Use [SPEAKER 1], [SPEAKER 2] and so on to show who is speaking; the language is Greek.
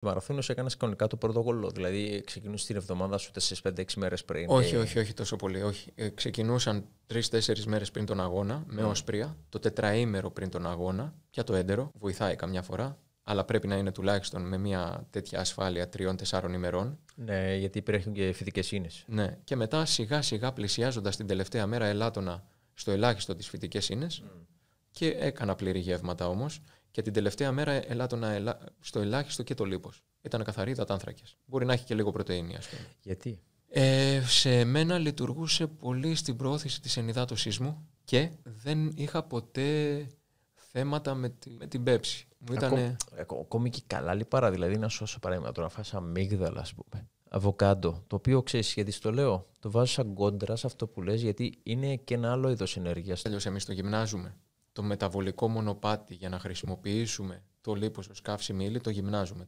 [SPEAKER 1] μαραθώνιος έκανες κανονικά το πρώτο Δηλαδή ξεκινούσες την εβδομάδα σου 4-5-6 μέρες πριν. Όχι, όχι, όχι τόσο πολύ. Όχι. Ε, ξεκινούσαν 3-4 μέρες πριν τον αγώνα με mm. όσπρια, το τετραήμερο πριν τον αγώνα, πια το έντερο, βοηθάει καμιά φορά. Αλλά πρέπει να είναι τουλάχιστον με μια τέτοια ασφάλεια 3-4 ημερών. Ναι, γιατί υπήρχαν και φοιτικέ ίνες. Ναι, και μετά σιγά σιγά πλησιάζοντας την τελευταία μέρα ελάττωνα στο ελάχιστο τις φοιτικέ ίνε. Mm. Και έκανα πλήρη γεύματα όμως. Και την τελευταία μέρα ελάττωνα ελα... στο ελάχιστο και το λίπος. Ήταν καθαρή υδατάνθρακε. Μπορεί να έχει και λίγο πρωτενη, ας πούμε. Γιατί? Ε, σε μένα λειτουργούσε πολύ στην προώθηση της ενυδάτωσής μου και δεν είχα ποτέ θέματα με, τη, με την πέψη. Μου ήτανε...
[SPEAKER 2] Ε, ακόμη και καλά λιπαρά, δηλαδή να σου δώσω παράδειγμα, τώρα φάσα αμύγδαλα ας πούμε, αβοκάντο, το οποίο ξέρεις γιατί στο λέω, το βάζω
[SPEAKER 1] σαν κόντρα σε αυτό που λες, γιατί είναι και ένα άλλο είδος ενέργειας. Τέλειως εμείς το γυμνάζουμε. Το μεταβολικό μονοπάτι για να χρησιμοποιήσουμε το λίπος ως καύσιμη ύλη, το γυμνάζουμε.